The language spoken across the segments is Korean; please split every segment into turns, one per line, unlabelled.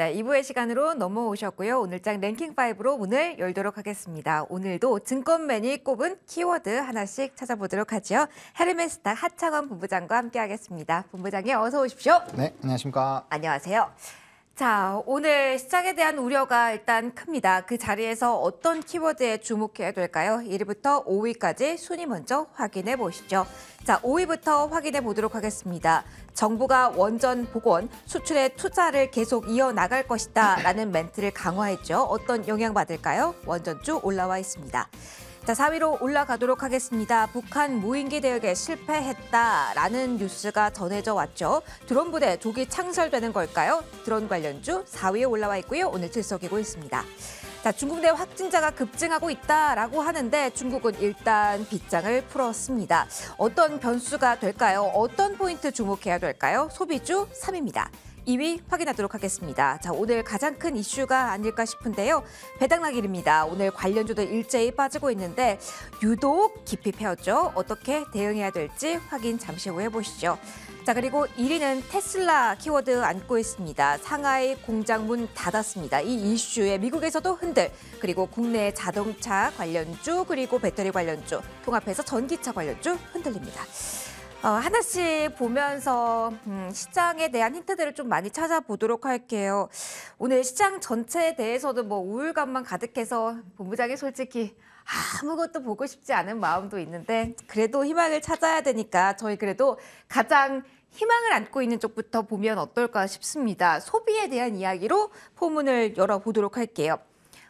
네, 2부의 시간으로 넘어오셨고요. 오늘장 랭킹5로 문을 열도록 하겠습니다. 오늘도 증권맨이 꼽은 키워드 하나씩 찾아보도록 하죠. 헤르메스탁 하창원 본부장과 함께하겠습니다. 본부장님 어서 오십시오. 네,
안녕하십니까.
안녕하세요. 자, 오늘 시장에 대한 우려가 일단 큽니다. 그 자리에서 어떤 키워드에 주목해야 될까요? 1위부터 5위까지 순위 먼저 확인해 보시죠. 자, 5위부터 확인해 보도록 하겠습니다. 정부가 원전 복원, 수출에 투자를 계속 이어나갈 것이다 라는 멘트를 강화했죠. 어떤 영향 받을까요? 원전주 올라와 있습니다. 자, 4위로 올라가도록 하겠습니다. 북한 무인기 대역에 실패했다라는 뉴스가 전해져 왔죠. 드론 부대 조기 창설되는 걸까요? 드론 관련주 4위에 올라와 있고요. 오늘 들썩이고 있습니다. 자, 중국 내 확진자가 급증하고 있다라고 하는데 중국은 일단 빗장을 풀었습니다. 어떤 변수가 될까요? 어떤 포인트 주목해야 될까요? 소비주 3입니다. 2위 확인하도록 하겠습니다. 자, 오늘 가장 큰 이슈가 아닐까 싶은데요. 배당락일입니다. 오늘 관련주도 일제히 빠지고 있는데 유독 깊이 패였죠. 어떻게 대응해야 될지 확인 잠시 후 해보시죠. 자, 그리고 1위는 테슬라 키워드 안고 있습니다. 상하이 공장 문 닫았습니다. 이 이슈에 미국에서도 흔들, 그리고 국내 자동차 관련주, 그리고 배터리 관련주, 통합해서 전기차 관련주 흔들립니다. 어, 하나씩 보면서 음, 시장에 대한 힌트들을 좀 많이 찾아보도록 할게요. 오늘 시장 전체에 대해서도 뭐 우울감만 가득해서 본부장이 솔직히 아무것도 보고 싶지 않은 마음도 있는데 그래도 희망을 찾아야 되니까 저희 그래도 가장 희망을 안고 있는 쪽부터 보면 어떨까 싶습니다. 소비에 대한 이야기로 포문을 열어보도록 할게요.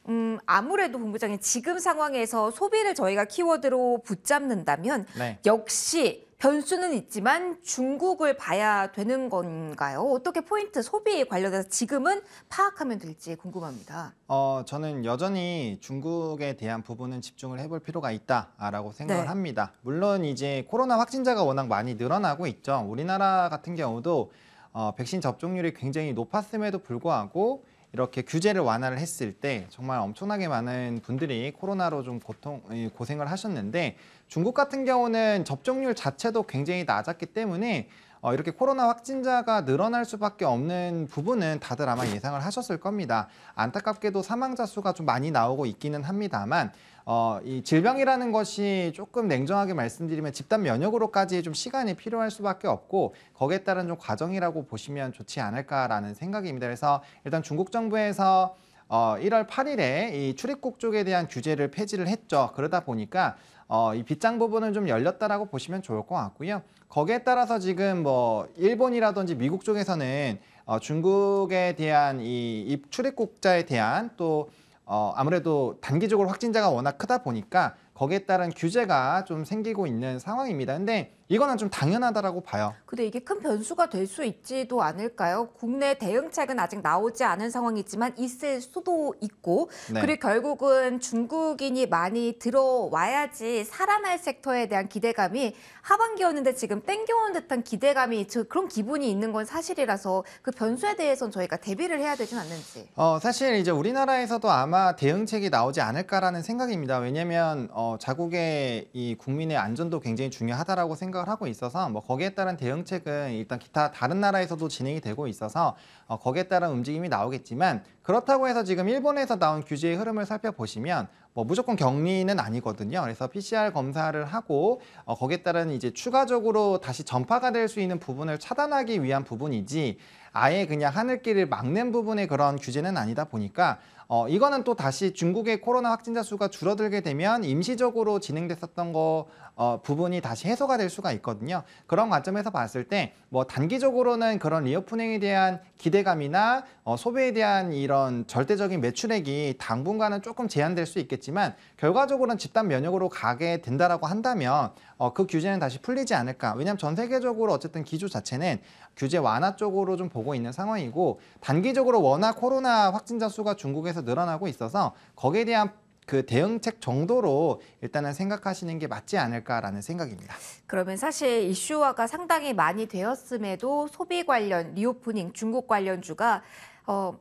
음, 아무래도 본부장님 지금 상황에서 소비를 저희가 키워드로 붙잡는다면 네. 역시 변수는 있지만 중국을 봐야 되는 건가요? 어떻게 포인트 소비에 관련해서 지금은 파악하면 될지 궁금합니다.
어, 저는 여전히 중국에 대한 부분은 집중을 해볼 필요가 있다라고 생각을 네. 합니다. 물론 이제 코로나 확진자가 워낙 많이 늘어나고 있죠. 우리나라 같은 경우도 어, 백신 접종률이 굉장히 높았음에도 불구하고 이렇게 규제를 완화를 했을 때 정말 엄청나게 많은 분들이 코로나로 좀 고통, 고생을 하셨는데 중국 같은 경우는 접종률 자체도 굉장히 낮았기 때문에 어, 이렇게 코로나 확진자가 늘어날 수밖에 없는 부분은 다들 아마 예상을 하셨을 겁니다. 안타깝게도 사망자 수가 좀 많이 나오고 있기는 합니다만 어, 이 질병이라는 것이 조금 냉정하게 말씀드리면 집단 면역으로까지 좀 시간이 필요할 수밖에 없고 거기에 따른 좀 과정이라고 보시면 좋지 않을까라는 생각입니다. 그래서 일단 중국 정부에서 어, 1월 8일에 이 출입국 쪽에 대한 규제를 폐지를 했죠. 그러다 보니까 어, 이 빗장 부분을 좀 열렸다라고 보시면 좋을 것 같고요. 거기에 따라서 지금 뭐 일본이라든지 미국 쪽에서는 어, 중국에 대한 이 입출입국자에 대한 또 어, 아무래도 단기적으로 확진자가 워낙 크다 보니까 거기에 따른 규제가 좀 생기고 있는 상황입니다. 근데 이거는 좀 당연하다라고 봐요.
근데 이게 큰 변수가 될 수 있지도 않을까요? 국내 대응책은 아직 나오지 않은 상황이지만 있을 수도 있고 네. 그리고 결국은 중국인이 많이 들어와야지 살아날 섹터에 대한 기대감이 하반기였는데 지금 땡겨온 듯한 기대감이 저 그런 기분이 있는 건 사실이라서 그 변수에 대해서는 저희가 대비를 해야 되진 않는지.
어, 사실 이제 우리나라에서도 아마 대응책이 나오지 않을까라는 생각입니다. 왜냐하면 어, 자국의 이 국민의 안전도 굉장히 중요하다고 생각. 합니다 생각을 하고 있어서 뭐 거기에 따른 대응책은 일단 기타 다른 나라에서도 진행이 되고 있어서 어, 거기에 따른 움직임이 나오겠지만 그렇다고 해서 지금 일본에서 나온 규제의 흐름을 살펴보시면 뭐 무조건 격리는 아니거든요. 그래서 PCR 검사를 하고 어, 거기에 따른 이제 추가적으로 다시 전파가 될 수 있는 부분을 차단하기 위한 부분이지 아예 그냥 하늘길을 막는 부분의 그런 규제는 아니다 보니까 어, 이거는 또 다시 중국의 코로나 확진자 수가 줄어들게 되면 임시적으로 진행됐었던 거 어, 부분이 다시 해소가 될 수가 있거든요. 그런 관점에서 봤을 때 뭐 단기적으로는 그런 리오프닝에 대한 기대감이나 어, 소비에 대한 이런 절대적인 매출액이 당분간은 조금 제한될 수 있겠지만 있지만 결과적으로는 집단 면역으로 가게 된다라고 한다면 어, 그 규제는 다시 풀리지 않을까. 왜냐하면 전 세계적으로 어쨌든 기조 자체는 규제 완화 쪽으로 좀 보고 있는 상황이고 단기적으로 워낙 코로나 확진자 수가 중국에서 늘어나고 있어서 거기에 대한 그 대응책 정도로 일단은 생각하시는 게 맞지 않을까라는 생각입니다.
그러면 사실 이슈화가 상당히 많이 되었음에도 소비 관련 리오프닝 중국 관련주가 어,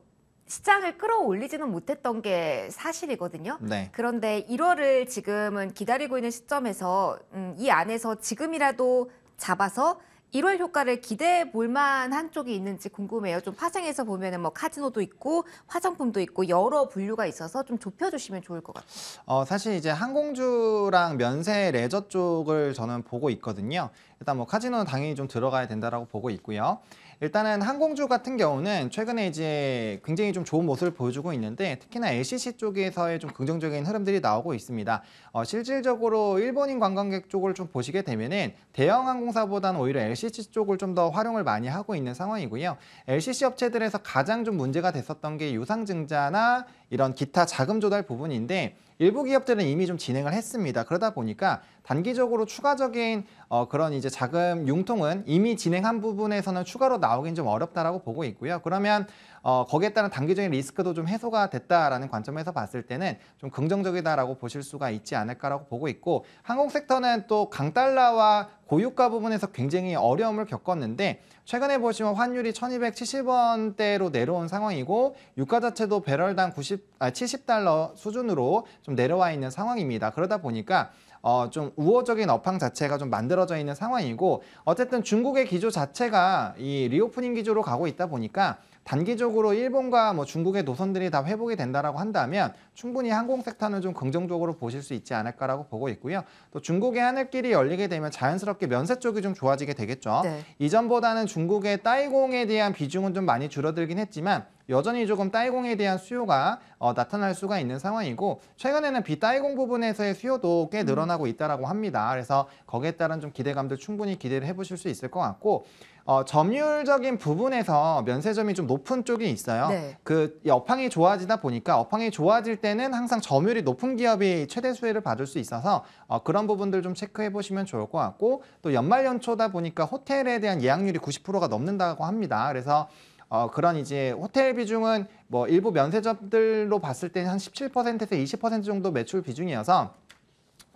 시장을 끌어올리지는 못했던 게 사실이거든요. 네. 그런데 1월을 지금은 기다리고 있는 시점에서 음, 이 안에서 지금이라도 잡아서 1월 효과를 기대해 볼 만한 쪽이 있는지 궁금해요. 좀 파생해서 보면뭐 카지노도 있고 화장품도 있고 여러 분류가 있어서 좀 좁혀 주시면 좋을 것 같아요.
어, 사실 이제 항공주랑 면세 레저 쪽을 저는 보고 있거든요. 일단 뭐 카지노는 당연히 좀 들어가야 된다라고 보고 있고요. 일단은 항공주 같은 경우는 최근에 이제 굉장히 좀 좋은 모습을 보여주고 있는데 특히나 LCC 쪽에서의 좀 긍정적인 흐름들이 나오고 있습니다. 어, 실질적으로 일본인 관광객 쪽을 좀 보시게 되면은 대형 항공사보다는 오히려 LCC 쪽을 좀 더 활용을 많이 하고 있는 상황이고요. LCC 업체들에서 가장 좀 문제가 됐었던 게 유상증자나 이런 기타 자금 조달 부분인데 일부 기업들은 이미 좀 진행을 했습니다. 그러다 보니까 단기적으로 추가적인 어, 그런 이제 자금 융통은 이미 진행한 부분에서는 추가로 나오긴 좀 어렵다라고 보고 있고요. 그러면 어, 거기에 따른 단기적인 리스크도 좀 해소가 됐다라는 관점에서 봤을 때는 좀 긍정적이다라고 보실 수가 있지 않을까라고 보고 있고 항공 섹터는 또 강달러와 고유가 부분에서 굉장히 어려움을 겪었는데 최근에 보시면 환율이 1270원대로 내려온 상황이고 유가 자체도 배럴당 90, 아, 70달러 수준으로 좀 내려와 있는 상황입니다. 그러다 보니까 어, 좀 우호적인 업황 자체가 좀 만들어져 있는 상황이고 어쨌든 중국의 기조 자체가 이 리오프닝 기조로 가고 있다 보니까 단기적으로 일본과 뭐 중국의 노선들이 다 회복이 된다라고 한다면 충분히 항공 섹터는 좀 긍정적으로 보실 수 있지 않을까라고 보고 있고요. 또 중국의 하늘길이 열리게 되면 자연스럽게 면세 쪽이 좀 좋아지게 되겠죠. 네. 이전보다는 중국의 따이공에 대한 비중은 좀 많이 줄어들긴 했지만 여전히 조금 따이공에 대한 수요가 어, 나타날 수가 있는 상황이고 최근에는 비따이공 부분에서의 수요도 꽤 음. 늘어나고 있다고 합니다. 그래서 거기에 따른 좀기대감도 충분히 기대를 해보실 수 있을 것 같고 어, 점유율적인 부분에서 면세점이 좀 높은 쪽이 있어요. 네. 그 업황이 좋아지다 보니까 업황이 좋아질 때는 항상 점유율이 높은 기업이 최대 수혜를 받을 수 있어서 어, 그런 부분들 좀 체크해 보시면 좋을 것 같고 또 연말 연초다 보니까 호텔에 대한 예약률이 90%가 넘는다고 합니다. 그래서 어, 그런 이제 호텔 비중은 뭐 일부 면세점들로 봤을 때는 한 17%에서 20% 정도 매출 비중이어서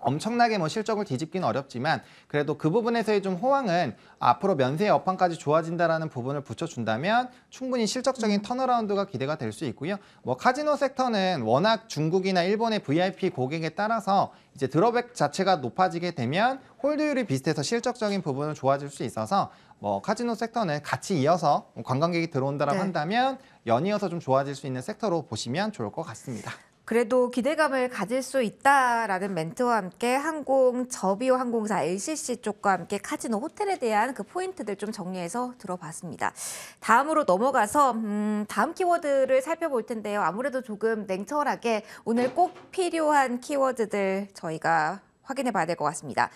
엄청나게 뭐 실적을 뒤집긴 어렵지만 그래도 그 부분에서의 좀 호황은 앞으로 면세 여판까지 좋아진다라는 부분을 붙여준다면 충분히 실적적인 음. 턴어라운드가 기대가 될 수 있고요. 뭐 카지노 섹터는 워낙 중국이나 일본의 VIP 고객에 따라서 이제 드러백 자체가 높아지게 되면 홀드율이 비슷해서 실적적인 부분은 좋아질 수 있어서 뭐 카지노 섹터는 같이 이어서 관광객이 들어온다라고 네. 한다면 연이어서 좀 좋아질 수 있는 섹터로 보시면 좋을 것 같습니다.
그래도 기대감을 가질 수 있다라는 멘트와 함께 항공 저비오 항공사 LCC 쪽과 함께 카지노 호텔에 대한 그 포인트들 좀 정리해서 들어봤습니다. 다음으로 넘어가서 음, 다음 키워드를 살펴볼 텐데요. 아무래도 조금 냉철하게 오늘 꼭 필요한 키워드들 저희가 확인해 봐야 될 것 같습니다.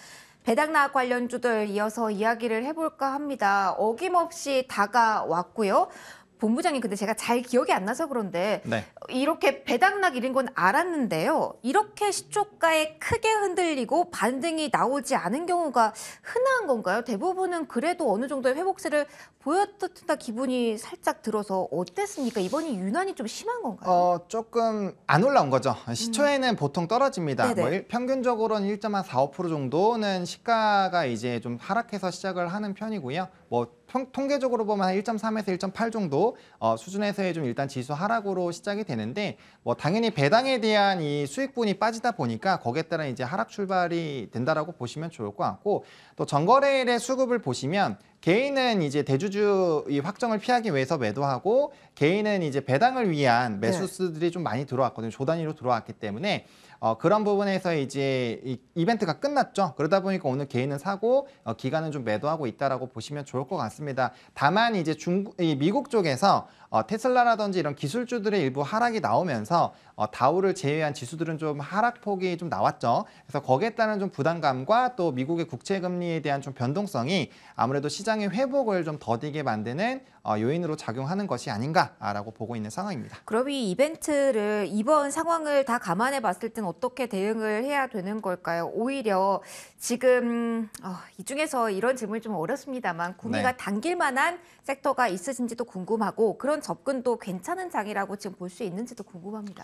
배당나 관련주들 이어서 이야기를 해볼까 합니다. 어김없이 다가왔고요. 본부장님 근데 제가 잘 기억이 안 나서 그런데 네. 이렇게 배당락 이런 건 알았는데요. 이렇게 시초가에 크게 흔들리고 반등이 나오지 않은 경우가 흔한 건가요? 대부분은 그래도 어느 정도의 회복세를 보였다 기분이 살짝 들어서 어땠습니까? 이번이 유난히 좀 심한 건가요? 어, 조금
안 올라온 거죠. 음.
시초에는 음. 보통
떨어집니다. 네, 네. 뭐 일, 평균적으로는 1.45% 정도는 시가가 이제 좀 하락해서 시작을 하는 편이고요. 뭐 통, 계적으로 보면 한 1.3에서 1.8 정도 어, 수준에서의 좀 일단 지수 하락으로 시작이 되는데 뭐 당연히 배당에 대한 이 수익분이 빠지다 보니까 거기에 따라 이제 하락 출발이 된다라고 보시면 좋을 것 같고 또 전거래일의 수급을 보시면 개인은 이제 대주주 이 확정을 피하기 위해서 매도하고 개인은 이제 배당을 위한 네. 매수수들이 네. 좀 많이 들어왔거든요. 조 단위로 들어왔기 때문에 어, 그런 부분에서 이제 이, 이벤트가 끝났죠. 그러다 보니까 오늘 개인은 사고 어, 기간은 좀 매도하고 있다라고 보시면 좋을 것 같습니다. 다만 이제 중국, 이 미국 쪽에서 어, 테슬라라든지 이런 기술주들의 일부 하락이 나오면서 어, 다우를 제외한 지수들은 좀 하락폭이 좀 나왔죠. 그래서 거기에 따른 좀 부담감과 또 미국의 국채 금리에 대한 좀 변동성이 아무래도 시장 시장의 회복을 좀 더디게 만드는 어, 요인으로 작용하는 것이 아닌가라고 보고 있는 상황입니다.
그럼 이 이벤트를 이번 상황을 다 감안해 봤을 땐 어떻게 대응을 해야 되는 걸까요? 오히려 지금 어, 이 중에서 이런 질문이 좀 어렵습니다만 구미가 네. 당길 만한 섹터가 있으신지도 궁금하고 그런 접근도 괜찮은 장이라고 지금 볼 수 있는지도 궁금합니다.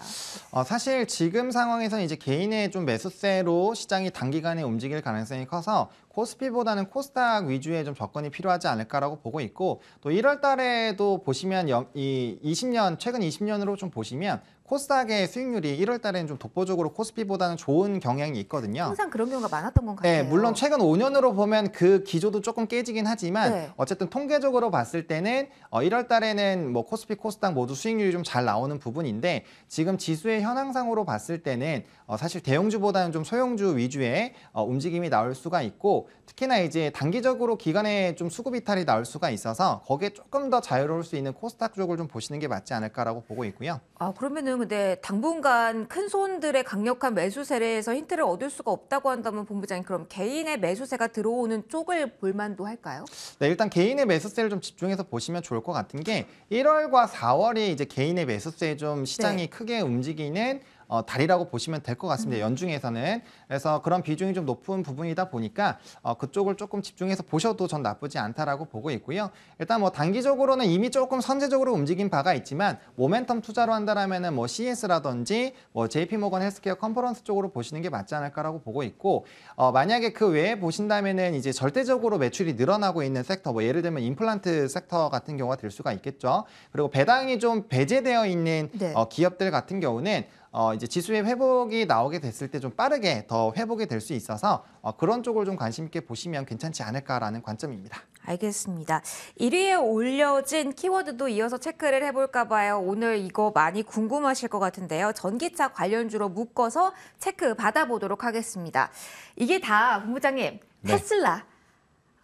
어, 사실 지금 상황에서는 이제 개인의 좀 매수세로 시장이 단기간에 움직일 가능성이 커서 코스피보다는 코스닥 위주의 좀 접근이 필요하지 않을까라고 보고 있고 또 1월 달에도 보시면 이 20년 최근 20년으로 좀 보시면 코스닥의 수익률이 1월 달에는 좀 독보적으로 코스피보다는 좋은 경향이 있거든요. 항상
그런 경우가 많았던 건같요 네,
물론 최근 5년으로 보면 그 기조도 조금 깨지긴 하지만 네. 어쨌든 통계적으로 봤을 때는 1월 어, 달에는 뭐 코스피, 코스닥 모두 수익률이 좀 잘 나오는 부분인데 지금 지수의 현황상으로 봤을 때는 어, 사실 대형주보다는 좀 소형주 위주의 어, 움직임이 나올 수가 있고 특히나 이제 단기적으로 기간에 좀 수급 이탈이 나올 수가 있어서 거기에 조금 더 자유로울 수 있는 코스닥 쪽을 좀 보시는 게 맞지 않을까라고 보고 있고요.
아그러면 저는 근데 당분간 큰 손들의 강력한 매수세례에서 힌트를 얻을 수가 없다고 한다면 본부장님 그럼 개인의 매수세가 들어오는 쪽을 볼만도 할까요?
네, 일단 개인의 매수세를 좀 집중해서 보시면 좋을 것 같은 게 1월과 4월이 이제 개인의 매수세 좀 시장이 네. 크게 움직이는 어, 달이라고 보시면 될 것 같습니다. 음. 연중에서는. 그래서 그런 비중이 좀 높은 부분이다 보니까 어, 그쪽을 조금 집중해서 보셔도 전 나쁘지 않다라고 보고 있고요. 일단 뭐 단기적으로는 이미 조금 선제적으로 움직인 바가 있지만 모멘텀 투자로 한다라면은 뭐 CS라든지 뭐 JP 모건 헬스케어 컨퍼런스 쪽으로 보시는 게 맞지 않을까라고 보고 있고 어, 만약에 그 외에 보신다면 이제 절대적으로 매출이 늘어나고 있는 섹터 뭐 예를 들면 임플란트 섹터 같은 경우가 될 수가 있겠죠. 그리고 배당이 좀 배제되어 있는 네. 어, 기업들 같은 경우는 어, 이제 지수의 회복이 나오게 됐을 때 좀 빠르게 더 회복이 될 수 있어서 어, 그런 쪽을 좀 관심 있게 보시면 괜찮지 않을까라는
관점입니다. 알겠습니다. 1위에 올려진 키워드도 이어서 체크를 해볼까 봐요. 오늘 이거 많이 궁금하실 것 같은데요. 전기차 관련주로 묶어서 체크 받아보도록 하겠습니다. 이게 다 본부장님 네. 테슬라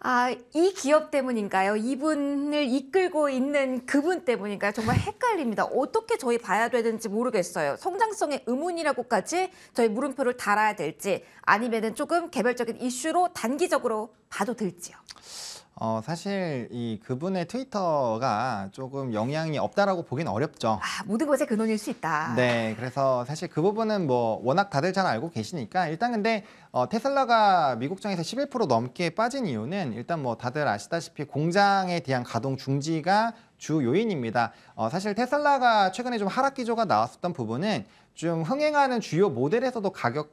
아, 이 기업 때문인가요? 이분을 이끌고 있는 그분 때문인가요? 정말 헷갈립니다. 어떻게 저희 봐야 되는지 모르겠어요. 성장성의 의문이라고까지 저희 물음표를 달아야 될지 아니면 은 조금 개별적인 이슈로 단기적으로 봐도 될지요.
어, 사실 이 그분의 트위터가 조금 영향이 없다라고 보긴 어렵죠. 아,
모든 것의 근원일 그 수 있다.
네, 그래서 사실 그 부분은 뭐 워낙 다들 잘 알고 계시니까 일단 근데 어, 테슬라가 미국장에서 11% 넘게 빠진 이유는 일단 뭐 다들 아시다시피 공장에 대한 가동 중지가 주 요인입니다. 어, 사실 테슬라가 최근에 좀 하락 기조가 나왔었던 부분은 좀 흥행하는 주요 모델에서도 가격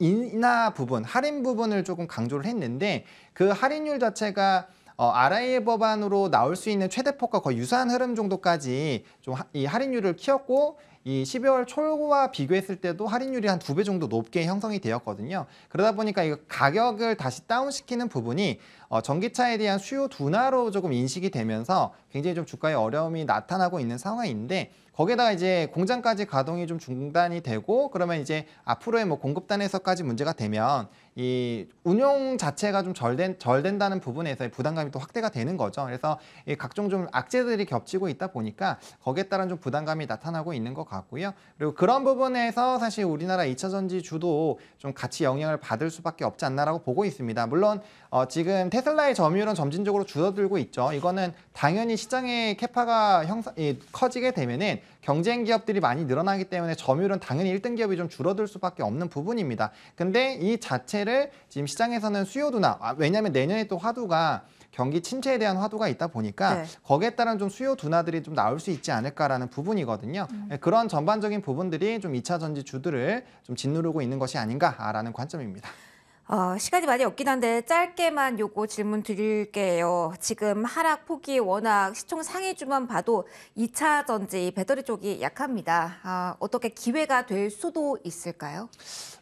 인하 부분, 할인 부분을 조금 강조를 했는데 그 할인율 자체가 어, RIA 법안으로 나올 수 있는 최대 폭과 거의 유사한 흐름 정도까지 좀 이 할인율을 키웠고 이 12월 초와 비교했을 때도 할인율이 한 두 배 정도 높게 형성이 되었거든요. 그러다 보니까 이 가격을 다시 다운시키는 부분이 어, 전기차에 대한 수요 둔화로 조금 인식이 되면서 굉장히 좀 주가에 어려움이 나타나고 있는 상황인데 거기에다가 이제 공장까지 가동이 좀 중단이 되고 그러면 이제 앞으로의 뭐 공급단에서까지 문제가 되면 이 운용 자체가 좀 절된, 절된다는 부분에서의 부담감이 또 확대가 되는 거죠. 그래서 각종 좀 악재들이 겹치고 있다 보니까 거기에 따른 좀 부담감이 나타나고 있는 것 같아요. 같고요. 그리고 그런 부분에서 사실 우리나라 2차 전지 주도 좀 같이 영향을 받을 수밖에 없지 않나라고 보고 있습니다. 물론 어, 지금 테슬라의 점유율은 점진적으로 줄어들고 있죠. 이거는 당연히 시장의 캐파가 형사, 이, 커지게 되면은 경쟁 기업들이 많이 늘어나기 때문에 점유율은 당연히 1등 기업이 좀 줄어들 수밖에 없는 부분입니다. 근데 이 자체를 지금 시장에서는 수요도나 아, 왜냐하면 내년에 또 화두가 경기 침체에 대한 화두가 있다 보니까 네. 거기에 따른 좀 수요 둔화들이 좀 나올 수 있지 않을까라는 부분이거든요. 음. 예, 그런 전반적인 부분들이 좀 2차 전지 주들을 좀 짓누르고 있는 것이 아닌가라는 관점입니다.
어, 시간이 많이 없긴 한데 짧게만 요거 질문 드릴게요. 지금 하락 폭이 워낙 시총 상위주만 봐도 2차 전지 배터리 쪽이 약합니다. 아, 어떻게 기회가 될 수도 있을까요?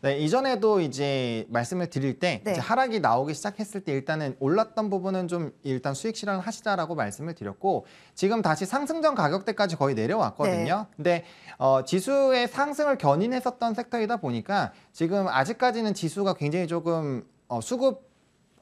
네, 이전에도 이제 말씀을 드릴 때 네. 이제 하락이 나오기 시작했을 때 일단은 올랐던 부분은 좀 일단 수익 실현을 하시자라고 말씀을 드렸고 지금 다시 상승전 가격대까지 거의 내려왔거든요. 네. 근데 어, 지수의 상승을 견인했었던 섹터이다 보니까 지금 아직까지는 지수가 굉장히 조금 지금 어, 수급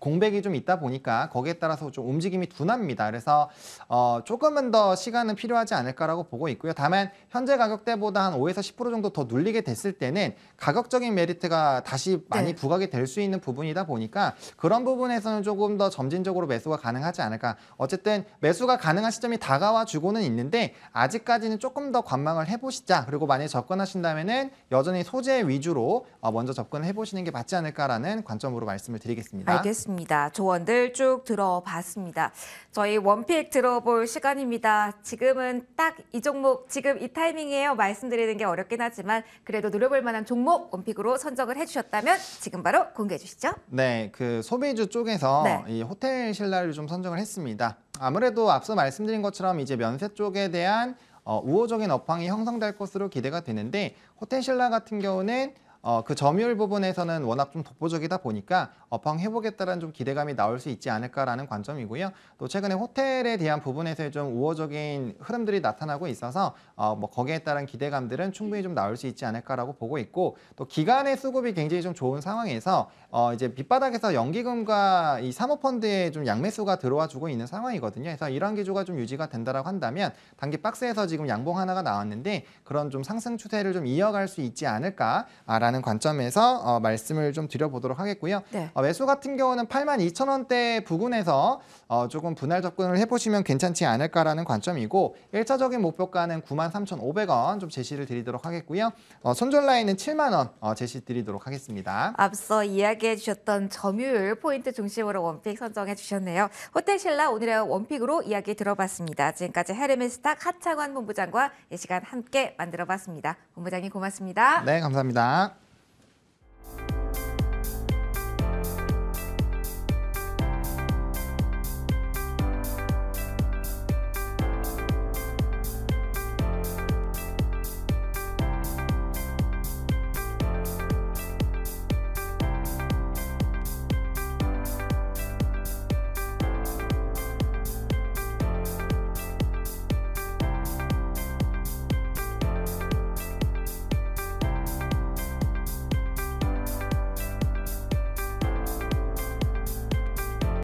공백이 좀 있다 보니까 거기에 따라서 좀 움직임이 둔합니다. 그래서 어, 조금은 더 시간은 필요하지 않을까라고 보고 있고요. 다만 현재 가격대보다 한 5에서 10% 정도 더 눌리게 됐을 때는 가격적인 메리트가 다시 많이 네. 부각이 될 수 있는 부분이다 보니까 그런 부분에서는 조금 더 점진적으로 매수가 가능하지 않을까. 어쨌든 매수가 가능한 시점이 다가와 주고는 있는데 아직까지는 조금 더 관망을 해보시자. 그리고 만약에 접근하신다면 여전히 소재 위주로 어, 먼저 접근해 보시는 게 맞지 않을까라는 관점으로 말씀을 드리겠습니다. 알겠습니다.
있습니다. 조언들 쭉 들어봤습니다. 저희 원픽 들어볼 시간입니다. 지금은 딱 이 종목, 지금 이 타이밍이에요. 말씀드리는 게 어렵긴 하지만 그래도 노려볼 만한 종목 원픽으로 선정을 해주셨다면 지금 바로 공개해 주시죠.
네, 그 소비주 쪽에서 네. 이
호텔 신라를
좀 선정을 했습니다. 아무래도 앞서 말씀드린 것처럼 이제 면세 쪽에 대한 어, 우호적인 업황이 형성될 것으로 기대가 되는데 호텔 신라 같은 경우는 어, 그 점유율 부분에서는 워낙 좀 독보적이다 보니까 업황 회복에 따른 좀 기대감이 나올 수 있지 않을까라는 관점이고요. 또 최근에 호텔에 대한 부분에서 의좀 우호적인 흐름들이 나타나고 있어서 어, 뭐 거기에 따른 기대감들은 충분히 좀 나올 수 있지 않을까라고 보고 있고 또 기간의 수급이 굉장히 좀 좋은 상황에서 어, 이제 밑바닥에서 연기금과 이 사모펀드에 좀 양매수가 들어와 주고 있는 상황이거든요. 그래서 이런 기조가 좀 유지가 된다라고 한다면 단기 박스에서 지금 양봉 하나가 나왔는데 그런 좀 상승 추세를 좀 이어갈 수 있지 않을까라는 라는 관점에서 어, 말씀을 좀 드려보도록 하겠고요. 네. 어, 매수 같은 경우는 8만 2천 원대 부근에서 어, 조금 분할 접근을 해보시면 괜찮지 않을까라는 관점이고 1차적인 목표가는 9 3천 5백 원좀 제시를 드리도록 하겠고요. 어, 손절 라인은 7만 원 어, 제시 드리도록 하겠습니다.
앞서 이야기해 주셨던 점유율 포인트 중심으로 원픽 선정해 주셨네요. 호텔신라 오늘의 원픽으로 이야기 들어봤습니다. 지금까지 헤르메스탁 하차관 본부장과 이 시간 함께 만들어봤습니다. 본부장님 고맙습니다. 네,
감사합니다.